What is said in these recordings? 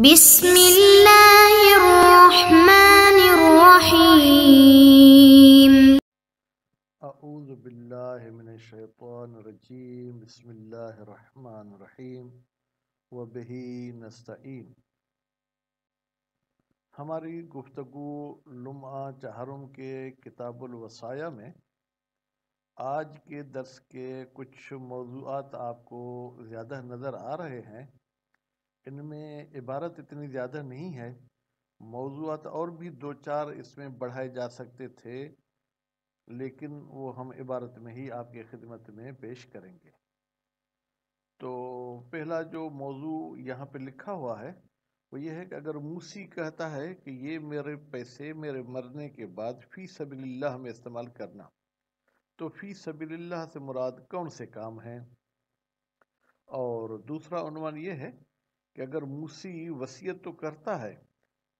بسم الله الرحمن الرحيم أعوذ بالله من الشيطان الرجيم بسم الله الرحمن الرحيم वबी नस्तीन हमारी गुफ्तु लुमा चहरम के किताबुलवसाया में आज के दर्स के कुछ मौजूद आपको ज़्यादा नज़र आ रहे हैं इनमें इबारत इतनी ज़्यादा नहीं है मौजूद और भी दो चार इसमें बढ़ाए जा सकते थे लेकिन वो हम इबारत में ही आपकी खिदमत में पेश करेंगे तो पहला जो मौजू यहाँ पे लिखा हुआ है वो ये है कि अगर मूसी कहता है कि ये मेरे पैसे मेरे मरने के बाद फ़ी सबील्ला में इस्तेमाल करना तो फ़ी सबील्ला से मुराद कौन से काम हैं और दूसरा अनुमान ये है कि अगर मूसी वसीयत तो करता है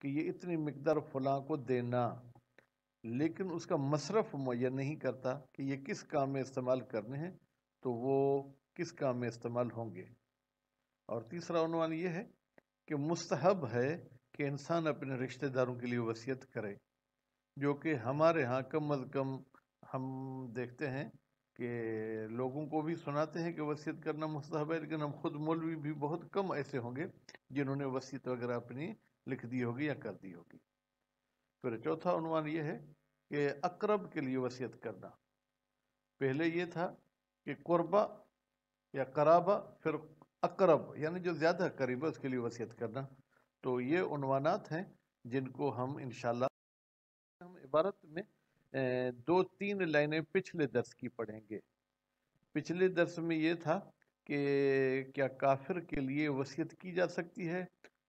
कि ये इतनी मकदार फलां को देना लेकिन उसका मशरफ मुहैया नहीं करता कि ये किस काम में इस्तेमाल करने हैं तो वो किस काम में इस्तेमाल होंगे और तीसरा अनुमान ये है कि मुस्तहब है कि इंसान अपने रिश्तेदारों के लिए वसीयत करे जो कि हमारे यहाँ कम अज़ कम हम देखते हैं कि लोगों को भी सुनाते हैं कि वसीयत करना मुस्तहब है लेकिन हम खुद मौलवी भी बहुत कम ऐसे होंगे जिन्होंने वसीयत वगैरह अपनी लिख दी होगी या कर दी होगी फिर चौथा अनुमान ये है कि अकरब के लिए वसीयत करना पहले ये था कि कुरबा या कराबा फिर अकरब यानी जो ज़्यादा करीब है उसके लिए वसीयत करना तो ये उनवानात हैं जिनको हम इन हम इबारत में दो तीन लाइनें पिछले दर्स की पढ़ेंगे पिछले दर्श में ये था कि क्या काफिर के लिए वसीयत की जा सकती है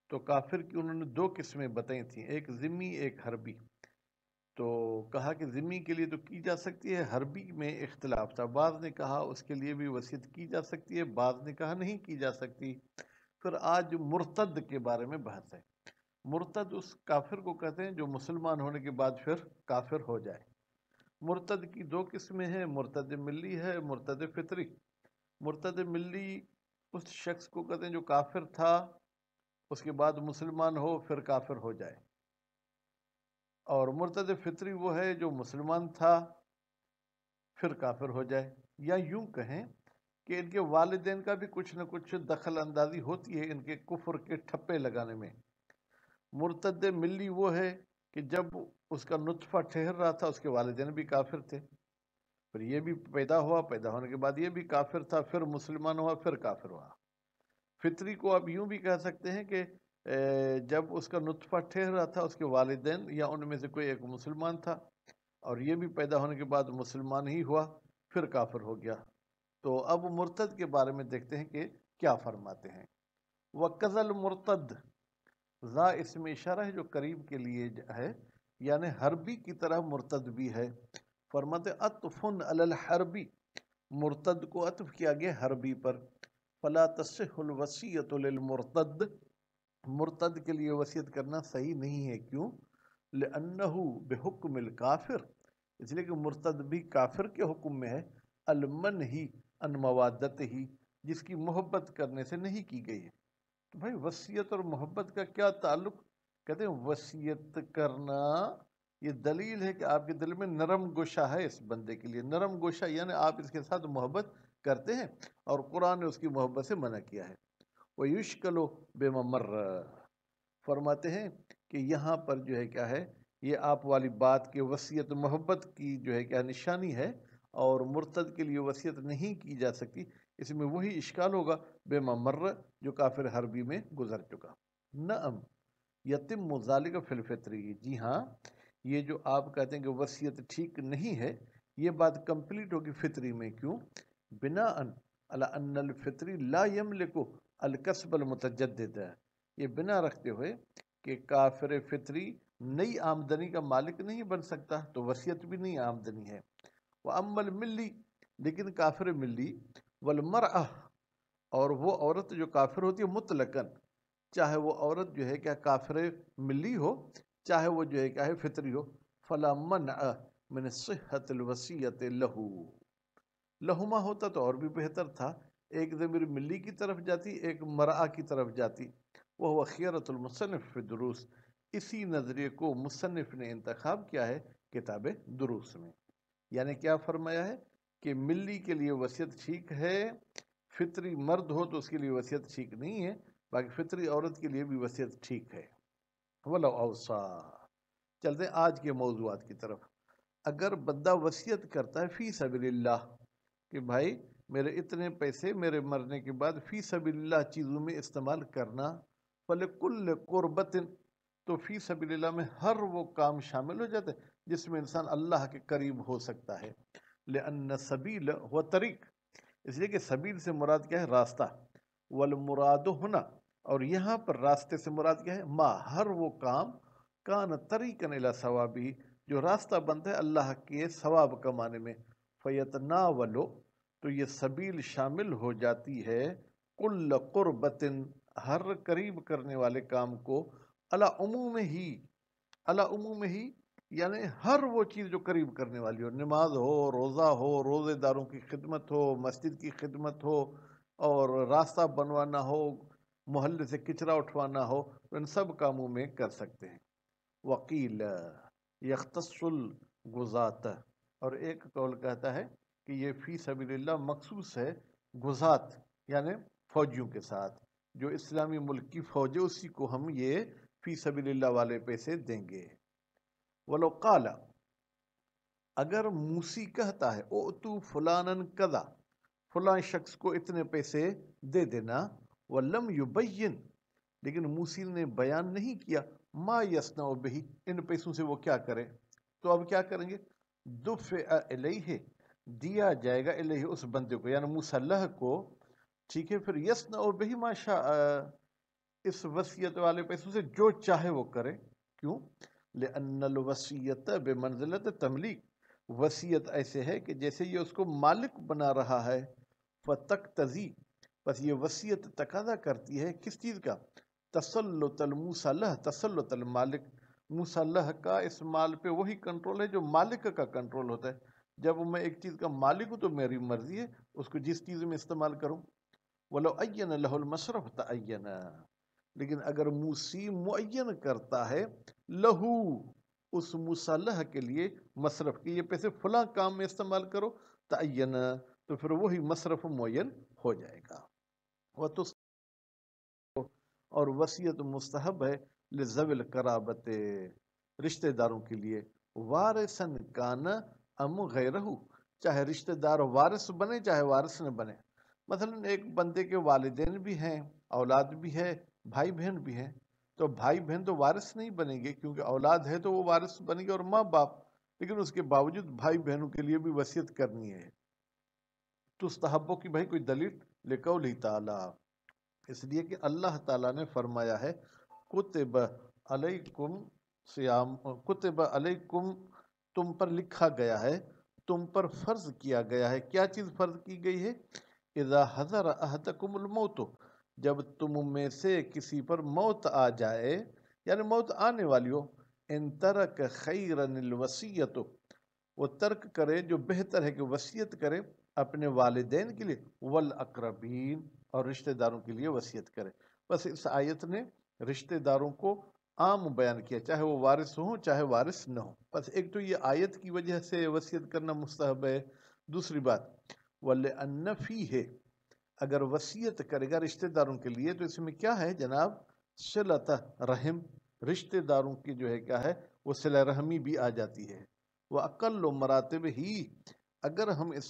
तो काफिर की उन्होंने दो किस्में बताई थी एक ज़िमी एक हरबी तो कहा कि ज़िमी के लिए तो की जा सकती है हरबी में इख्तलाफ था बाज़ ने कहा उसके लिए भी वसीयत की जा सकती है बाज़ ने कहा नहीं की जा सकती फिर आज मुर्तद के बारे में बहस है मुर्तद उस काफिर को कहते हैं जो मुसलमान होने के बाद फिर काफिर हो जाए मुर्तद की दो किस्में हैं मुर्तद मिली है मुर्तद फितरी मुर्तद मिली उस शख्स को कहते हैं जो काफिर था उसके बाद मुसलमान हो फिर काफिर हो जाए और मुर्तद फितरी वो है जो मुसलमान था फिर काफिर हो जाए या यूं कहें कि इनके वालदेन का भी कुछ ना कुछ दखल अंदाजी होती है इनके कुफर के ठप्पे लगाने में मुर्तद मिली वो है कि जब उसका नुतफ़ा ठहर रहा था उसके वालदेन भी काफिर थे फिर ये भी पैदा हुआ पैदा होने के बाद ये भी काफिर था फिर मुसलमान हुआ फिर काफिर हुआ फितरी को आप यूं भी कह सकते हैं कि जब उसका नुतफ़ा ठहर रहा था उसके वालदेन या उनमें से कोई एक मुसलमान था और ये भी पैदा होने के बाद मुसलमान ही हुआ फिर काफिर हो गया तो अब मुर्तद के बारे में देखते हैं कि क्या फरमाते हैं वकज़ल मुर्तद ला इसमें इशारा है जो करीब के लिए है यानि हरबी की तरह मुर्तद भी है फरमत अतफ़न अल हरबी मुर्तद को अतफ किया गया हरबी पर फला तस्वसीतमरतद मुर्तद के लिए वसीयत करना सही नहीं है क्यों लन्नहू बेहुकमिल काफिर इसलिए कि मुर्तद भी काफिर के हुक्म में है अलमन ही अनमवादत ही जिसकी मोहब्बत करने से नहीं की गई है तो भाई वसीयत और मोहब्बत का क्या ताल्लुक कहते हैं वसीयत करना ये दलील है कि आपके दिल में नरम गोशा है इस बंदे के लिए नरम गोशा यानी आप इसके साथ मोहब्बत करते हैं और कुरान ने उसकी मोहब्बत से मना किया है वह कलो बेमर फरमाते हैं कि यहाँ पर जो है क्या है ये आप वाली बात के वसीयत मोहब्बत की जो है क्या निशानी है और मुर्तद के लिए वसीयत नहीं की जा सकती इसमें वही इश्काल होगा बेमा मर्र जो काफिर हरबी में गुजर चुका नम यतिम मुजालिक फिलफित्री जी हाँ ये जो आप कहते हैं कि वसीयत ठीक नहीं है ये बात कंप्लीट होगी फितरी में क्यों बिना अन अला फितरी ला यमलिको देता मुतजद ये बिना रखते हुए कि काफिर फितरी नई आमदनी का मालिक नहीं बन सकता तो वसीयत भी नई आमदनी है व अमल मिली लेकिन काफिर मिली वलमर और वो औरत जो काफिर होती है मुतलकन चाहे वो औरत जो है क्या काफिर मिली हो चाहे वो जो है क्या है फितरी हो फला मन मैंने सेहत वसीयत लहू लहुमा होता तो और भी बेहतर था एक ज़मीर मिली की तरफ जाती एक मरा की तरफ जाती वह वखीरतमसनफ़ दुरुस इसी नज़रिए को मुसनफ़ ने इंतखब किया है किताब दुरुस में यानी क्या फरमाया है कि मिल्ली के लिए वसीयत ठीक है फितरी मर्द हो तो उसके लिए वसीयत ठीक नहीं है बाकी फितरी औरत के लिए भी वसीयत ठीक है वलो अवसा चलते हैं आज के मौजूद की तरफ अगर बंदा वसीयत करता है फ़ी सबील्ला कि भाई मेरे इतने पैसे मेरे मरने के बाद फ़ी सबिल्ला चीज़ों में इस्तेमाल करना फल कुल कुर्बत तो फ़ी सबिल्ला में हर वो काम शामिल हो जाते जिसमें इंसान अल्लाह के करीब हो सकता है ले सबील व तरीक इसलिए कि सबील से मुराद क्या है रास्ता वल मुराद होना और यहाँ पर रास्ते से मुराद क्या है माँ हर वो काम कान तरीक अला सवाबी जो रास्ता बनता है अल्लाह के सवाब कमाने में फ़ैतना वलो तो ये सबील शामिल हो जाती है कुल कुरबिन हर करीब करने वाले काम को अला में ही अला में ही यानी हर वो चीज़ जो करीब करने वाली हो नमाज हो रोज़ा हो रोज़ेदारों की खिदमत हो मस्जिद की खिदमत हो और रास्ता बनवाना हो मोहल्ले से कचरा उठवाना हो तो इन सब कामों में कर सकते हैं वकील यख्तसुल गुजात और एक कौल कहता है कि ये फ़ी सबील्ला मखसूस है गुजात यानि फ़ौजियों के साथ जो इस्लामी मुल्क की फ़ौज है उसी को हम ये फ़ी सबील्ला वाले पैसे देंगे वलो काला अगर मूसी कहता है ओ तू फलानन कदा फलां शख्स को इतने पैसे दे देना वलम युबैन लेकिन मूसी ने बयान नहीं किया मा यसना बही इन पैसों से वो क्या करें तो अब क्या करेंगे दुफ अलह दिया जाएगा अलह उस बंदे को यानी मुसलह को ठीक है फिर यसना बही माशा इस वसीयत वाले पैसों से जो चाहे वो करे क्यों बे बेमंजिलत तमलीक वसीयत ऐसे है कि जैसे ये उसको मालिक बना रहा है तक तजी बस ये वसीयत तकाजा करती है किस चीज़ का तसल्लतल मूसलह तसल्लतल मालिक मूसलह का इस माल पे वही कंट्रोल है जो मालिक का कंट्रोल होता है जब मैं एक चीज़ का मालिक हूँ तो मेरी मर्ज़ी है उसको जिस चीज़ में इस्तेमाल करूँ वलो अयन लहुलमशरफ तयन लेकिन अगर मूसी मुन करता है लहू उस मुसलह के लिए मसरफ कि ये पैसे फला काम में इस्तेमाल करो तयन तो फिर वही मसरफ मुन हो जाएगा वह तो और वसीयत मुस्तहब है लिजविल कराबत रिश्तेदारों के लिए वारसन काना अम गैरहू चाहे रिश्तेदार वारिस बने चाहे वारिस न बने मसलन एक बंदे के वालदेन भी हैं औलाद भी है भाई बहन भी हैं तो भाई बहन तो वारिस नहीं बनेंगे क्योंकि औलाद है तो वो वारिस बनेंगे और माँ बाप लेकिन उसके बावजूद भाई बहनों के लिए भी वसीयत करनी है तो तहबों की भाई कोई दलील ली ताला इसलिए कि अल्लाह ताला ने फरमाया है कुतब अलैकुम सियाम कुतब अलैकुम तुम पर लिखा गया है तुम पर फ़र्ज किया गया है क्या चीज़ फ़र्ज की गई है इज़ा हज़र अहदकुमल तो जब तुम में से किसी पर मौत आ जाए यानी मौत आने वाली हो इन तरक खैर वसीयत वो तर्क करे जो बेहतर है कि वसीयत करे अपने वालदेन के लिए वल अकरबीन और रिश्तेदारों के लिए वसीयत करे बस इस आयत ने रिश्तेदारों को आम बयान किया चाहे वो वारिस हो चाहे वारिस न हो बस एक तो ये आयत की वजह से वसीयत करना मुस्तहब है दूसरी बात वल अनफी है अगर वसीयत करेगा रिश्तेदारों के लिए तो इसमें क्या है जनाब सिलत रहम रिश्तेदारों की जो है क्या है वो सिल रहमी भी आ जाती है वह अकल मरातब ही अगर हम इस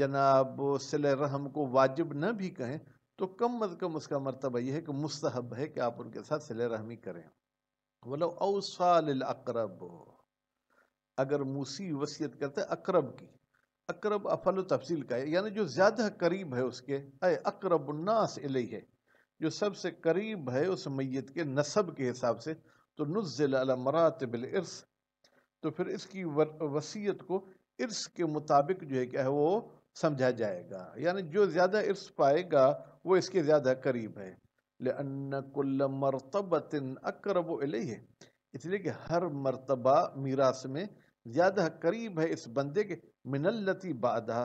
जनाब सिल रहम को वाजिब न भी कहें तो कम अज़ कम उसका मरतबा यह है कि मुस्तहब है कि आप उनके साथ सिल रहमी करें बोलो अवसाल अकरब अगर मूसी वसीयत करते अकरब की अकरब अफल तफसील का है यानी जो ज़्यादा करीब है उसके अय अकरबनास इलई है जो सबसे करीब है उस मैत के नसब के हिसाब से तो नज़ल मरातबिल इर्स तो फिर इसकी वसीयत को इर्स के मुताबिक जो है क्या है वो समझा जाएगा यानी जो ज़्यादा इर्स पाएगा वो इसके ज़्यादा करीब है लकुल मरतबत अकरब इलई है इसलिए कि हर मरतबा मीरास में ज़्यादा करीब है इस बंदे के मिनल्लती बाधा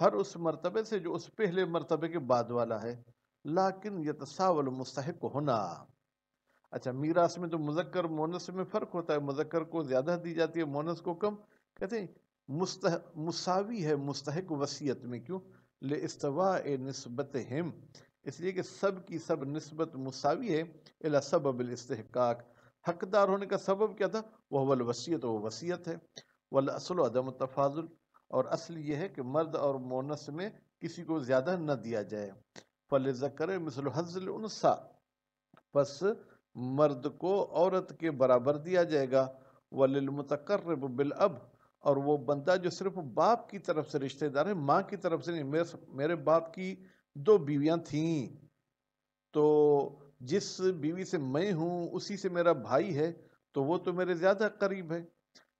हर उस मरतबे से जो उस पहले मरतबे के बाद वाला है लाकिन तसावल मुस्तक होना अच्छा मीरास में तो मुजक्कर मोनस में फ़र्क होता है मुजक्कर को ज़्यादा दी जाती है मोनस को कम कहते हैं मुस्तह मुसावी है मुस्तक वसीयत में क्यों ले इस्तवा नस्बत हिम इसलिए कि सब की सब नस्बत मुसावी है अला सबब इस्तक हकदार होने का सबब क्या था वह वल वसीयत वो वसीयत है वल असल अदम तफाजुल और असल यह है कि मर्द और मोनस में किसी को ज़्यादा न दिया जाए फल ज़कर मिसल हजल उनसा बस मर्द को औरत के बराबर दिया जाएगा बिल अब और वो बंदा जो सिर्फ बाप की तरफ से रिश्तेदार है माँ की तरफ से नहीं मेरे मेरे बाप की दो बीवियाँ थीं तो जिस बीवी से मैं हूँ उसी से मेरा भाई है तो वो तो मेरे ज़्यादा करीब है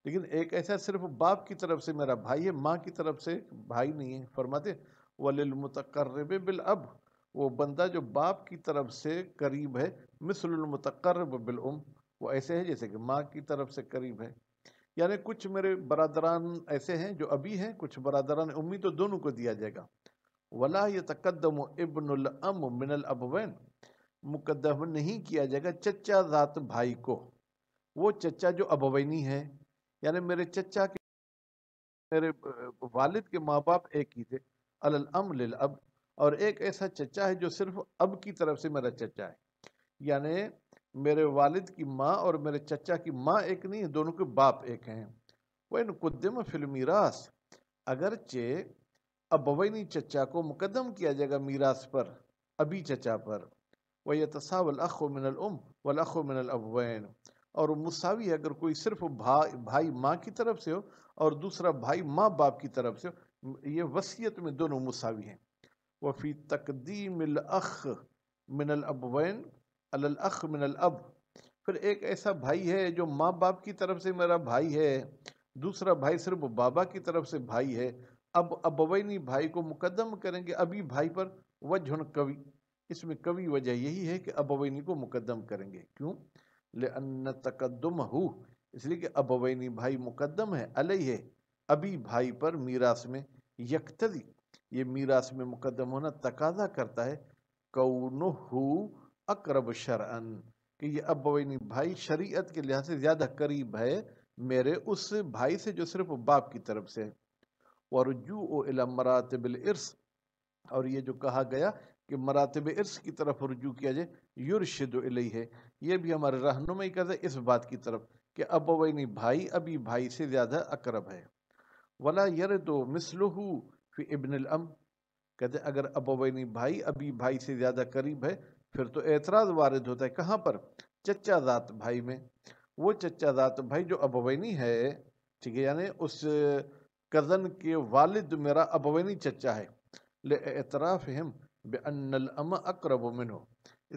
लेकिन एक ऐसा सिर्फ बाप की तरफ से मेरा भाई है माँ की तरफ से भाई नहीं है फरमाते वलमतकर्रब बिल अब वो बंदा जो बाप की तरफ से करीब है मिसलमतकर्रब बिल उम वो ऐसे है जैसे कि माँ की तरफ से करीब है यानी कुछ मेरे बरदरान ऐसे हैं जो अभी हैं कुछ बरदरान उम्मीद तो दोनों को दिया जाएगा वला ये तकदम इबनम मिनल अबवैन मुकदम नहीं किया जाएगा चचा ज़ात भाई को वो चचा जो अबवैनी है यानी मेरे चचा के मेरे वालिद के माँ बाप एक ही थे अलल अम लिल अब और एक ऐसा चचा है जो सिर्फ अब की तरफ से मेरा चचा है यानी मेरे वालिद की माँ और मेरे चचा की माँ एक नहीं है दोनों के बाप एक हैं वह इन कुद्दम फिल्मीरास अगरचे अबवैनी चचा को मुकदम किया जाएगा मीरास पर अभी चचा पर वह तसावल अख मिनल उम वल अख मिनल अबवैन और मुसावी अगर कोई सिर्फ भा, भाई माँ की तरफ से हो और दूसरा भाई माँ बाप की तरफ से हो ये वसीयत में दोनों मुसावी हैं वफ़ी तकदीम अख मिनल अल अख मिनल अब फिर एक ऐसा भाई है जो माँ बाप की तरफ से मेरा भाई है दूसरा भाई सिर्फ बाबा की तरफ से भाई है अब अबवैनी भाई को मुकदम करेंगे अभी भाई पर वजह कवि इसमें कवि वजह यही है कि अबवैनी को मुकदम करेंगे क्यों ले तकदम हु इसलिए कि अबवैनी भाई मुकदम है अलई है अभी भाई पर मीरास में यकतदी ये मीरास में मुकदम होना तकाजा करता है कौन हु अकरब शरअन कि ये अबवैनी भाई शरीयत के लिहाज से ज़्यादा करीब है मेरे उस भाई से जो सिर्फ बाप की तरफ से है और जू ओ इला मरातबिल इर्स और ये जो कहा गया कि मरातब इर्स की तरफ रुजू किया जाए युरशद है ये भी हमारे रहनुमाई करता है इस बात की तरफ कि अब वही भाई अभी भाई से ज़्यादा अकरब है वला यर दो फिर इबन अम कहते अगर अब वही भाई अभी भाई से ज़्यादा करीब है फिर तो एतराज़ वारद होता है कहाँ पर चचा दात भाई में वो चचा दात भाई जो अबवैनी है ठीक है यानी उस कज़न के वालिद मेरा अबवैनी चचा है ले एतराफ़ हम बेअनलम अक्रब मिन हो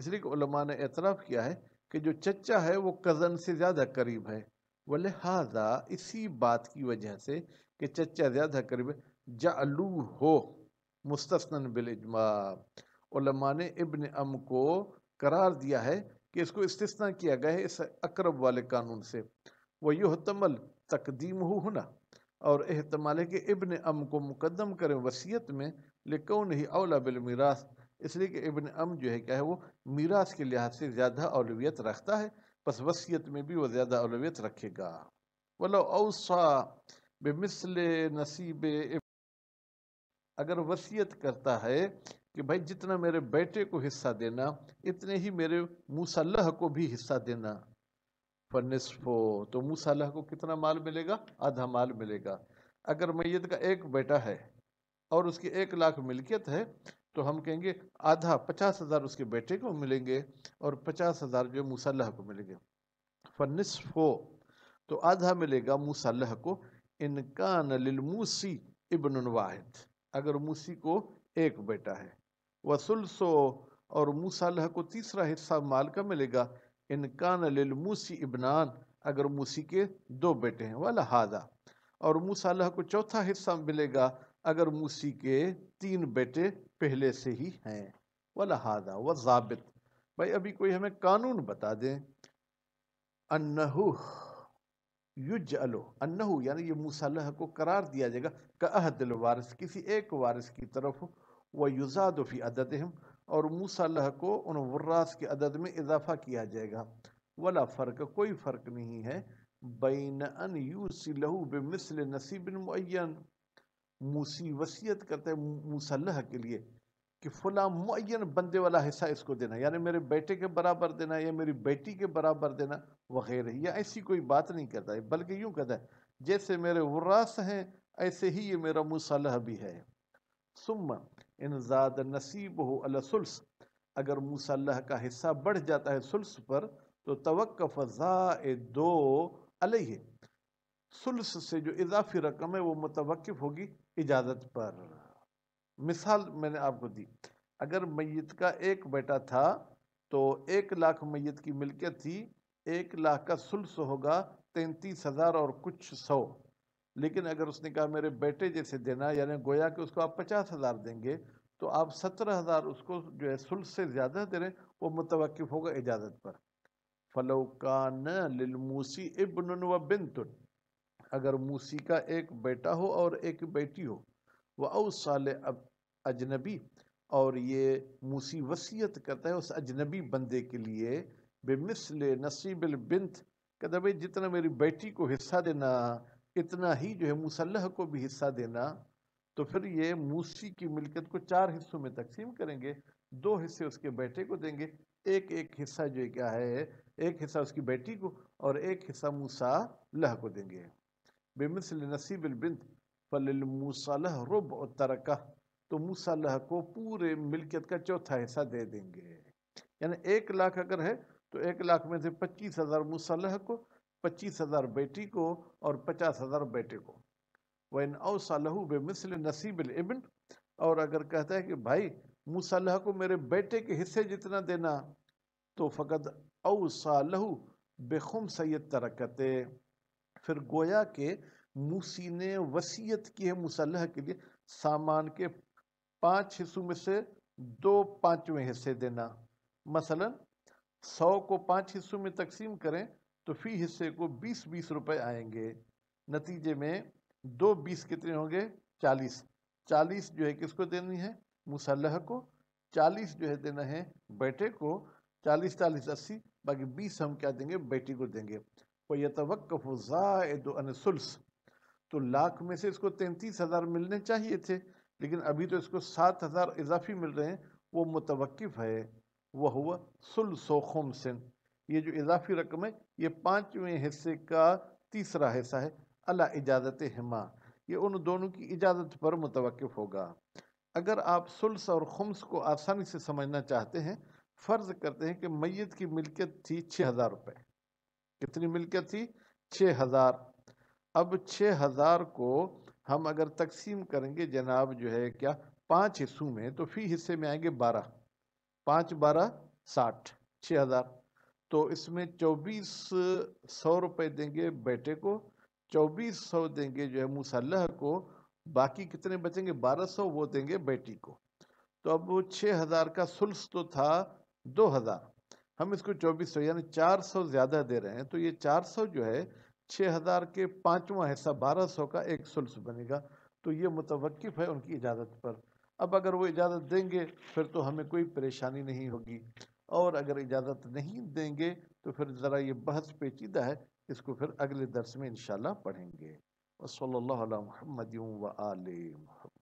इसलिए उलमा ने एतराफ़ किया है कि जो चचा है वो कज़न से ज़्यादा करीब है व लिहाजा इसी बात की वजह से कि चचा ज़्यादा करीब है जालू हो मुस्तसन बिलजमा उलमा ने इबन अम को करार दिया है कि इसको इस्तना किया गया है इस अक्रब वाले कानून से वह तमल तकदीम हो ना और अहतमाल कि इबन अम को मुकदम करें वसीयत में ले कौन ही अवला बिलमीरास इसलिए कि इबन अम जो है क्या है वो मीरास के लिहाज से ज़्यादा अवलवियत रखता है बस वसीयत में भी वह ज़्यादा अवलवियत रखेगा वलो अवसा बेमिसल नसीब अगर वसीयत करता है कि भाई जितना मेरे बेटे को हिस्सा देना इतने ही मेरे मुसलह को भी हिस्सा देना फनिसफो तो मूसलह को कितना माल मिलेगा आधा माल मिलेगा अगर मैयत का एक बेटा है और उसकी एक लाख मिल्कियत है तो हम कहेंगे आधा पचास हज़ार उसके बेटे को मिलेंगे और पचास हज़ार जो मुसलह को मिलेंगे फनिसफो तो आधा मिलेगा मुसलह को इनका नलमूसी इबन वाहिद अगर मूसी को एक बेटा है वसुलसो और मूसलह को तीसरा हिस्सा माल का मिलेगा इनकान मूसी इबनान अगर मूसी के दो बेटे हैं वाला हादा और मूसा को चौथा हिस्सा मिलेगा अगर मूसी के तीन बेटे पहले से ही हैं वाला हादा व जाबित भाई अभी कोई हमें कानून बता दें अन्नहु युज अलो अनहू यानी ये मूसा को करार दिया जाएगा कहदल वारिस किसी एक वारिस की तरफ व युजादफ़ी अदत और मूसलह को उन वर्रास के अदद में इजाफा किया जाएगा वाला फ़र्क कोई फ़र्क नहीं है बैन अन यूसी लहू मिसल नसीबिन मुन मूसी वसीयत करते हैं मुसलह के लिए कि फ़ुला मुन बंदे वाला हिस्सा इसको देना यानी मेरे बेटे के बराबर देना या मेरी बेटी के बराबर देना वगैरह या ऐसी कोई बात नहीं करता है बल्कि यूँ कहता है जैसे मेरे वर्रास हैं ऐसे ही ये मेरा लह भी है सुम्मा इन ज़ाद नसीब हो अलसुल्स अगर मूसा का हिस्सा बढ़ जाता है सुल्स पर तो तवक्फ़ दो अलह सुल्स से जो इजाफी रकम है वो मुतवक़ होगी इजाज़त पर मिसाल मैंने आपको दी अगर मैत का एक बेटा था तो एक लाख मैत की मिल्कियत थी एक लाख का सुल्स होगा तैंतीस हज़ार और कुछ सौ लेकिन अगर उसने कहा मेरे बेटे जैसे देना यानी गोया कि उसको आप पचास हज़ार देंगे तो आप सत्रह हज़ार उसको जो है शुल्क से ज़्यादा दे रहे वो मुतवक़ होगा इजाज़त पर फलोकान लिलमूसी इबन व तुन अगर मूसी का एक बेटा हो और एक बेटी हो वह साल अजनबी और ये मूसी वसीयत करता है उस अजनबी बंदे के लिए बेमिसल नसीबिल बिन कहता भाई जितना मेरी बेटी को हिस्सा देना इतना ही जो है मुसलह को भी हिस्सा देना तो फिर ये मूसी की मिलकत को चार हिस्सों में तकसीम करेंगे दो हिस्से उसके बेटे को देंगे एक एक हिस्सा जो क्या है एक हिस्सा उसकी बेटी को और एक हिस्सा मूसा लह को देंगे बेमिसल नसीब बिंद फलमूसलह रुब और तरक तो मूसा लह को पूरे मिल्कियत का चौथा हिस्सा दे देंगे यानी एक लाख अगर है तो एक लाख में से पच्चीस हज़ार मूसलह को पच्चीस हज़ार बेटी को और पचास हज़ार बेटे को वन अवसा लहू बे मिसल नसीबिल इबन और अगर कहता है कि भाई मुसलह को मेरे बेटे के हिस्से जितना देना तो फ़कत अवसा लहू बेखुम सैद तरकते फिर गोया के मूसी ने वसीयत की है मुसलह के लिए सामान के पाँच हिस्सों में से दो पाँचवें हिस्से देना मसलन सौ को पाँच हिस्सों में तकसीम करें तो फी हिस्से को बीस बीस रुपए आएंगे नतीजे में दो बीस कितने होंगे चालीस चालीस जो है किसको देनी है मुसलह को चालीस जो है देना है बेटे को चालीस चालीस अस्सी बाकी बीस हम क्या देंगे बेटी को देंगे वह यतवक़ादुलस तो लाख में से इसको तैंतीस हज़ार मिलने चाहिए थे लेकिन अभी तो इसको सात हज़ार इजाफी मिल रहे हैं वो मुतवक़ है वह हुआ सुलसोखम सिन ये जो इजाफी रकम है ये पाँचवें हिस्से का तीसरा हिस्सा है अला इजाज़त हिमा ये उन दोनों की इजाज़त पर मुतवक़ होगा अगर आप सुल्स और खुम्स को आसानी से समझना चाहते हैं फ़र्ज़ करते हैं कि मैत की मिल्कियत थी छः हज़ार रुपये कितनी मिल्कियत थी छः हज़ार अब छः हज़ार को हम अगर तकसीम करेंगे जनाब जो है क्या पाँच हिस्सों में तो फ़ी हिस्से में आएंगे बारह पाँच बारह साठ छः हज़ार तो इसमें चौबीस सौ रुपये देंगे बेटे को चौबीस सौ देंगे जो है मुसल्ह को बाकी कितने बचेंगे बारह सौ वो देंगे बेटी को तो अब वो छः हज़ार का सुल्स तो था दो हज़ार हम इसको चौबीस सौ यानी चार सौ ज़्यादा दे रहे हैं तो ये चार सौ जो है छः हज़ार के पाँचवा हिस्सा बारह सौ का एक सुल्स बनेगा तो ये मुतवक़ है उनकी इजाज़त पर अब अगर वो इजाज़त देंगे फिर तो हमें कोई परेशानी नहीं होगी और अगर इजाज़त नहीं देंगे तो फिर ज़रा ये बहस पेचीदा है इसको फिर अगले दरस में इन पढ़ेंगे वसल महमद व आल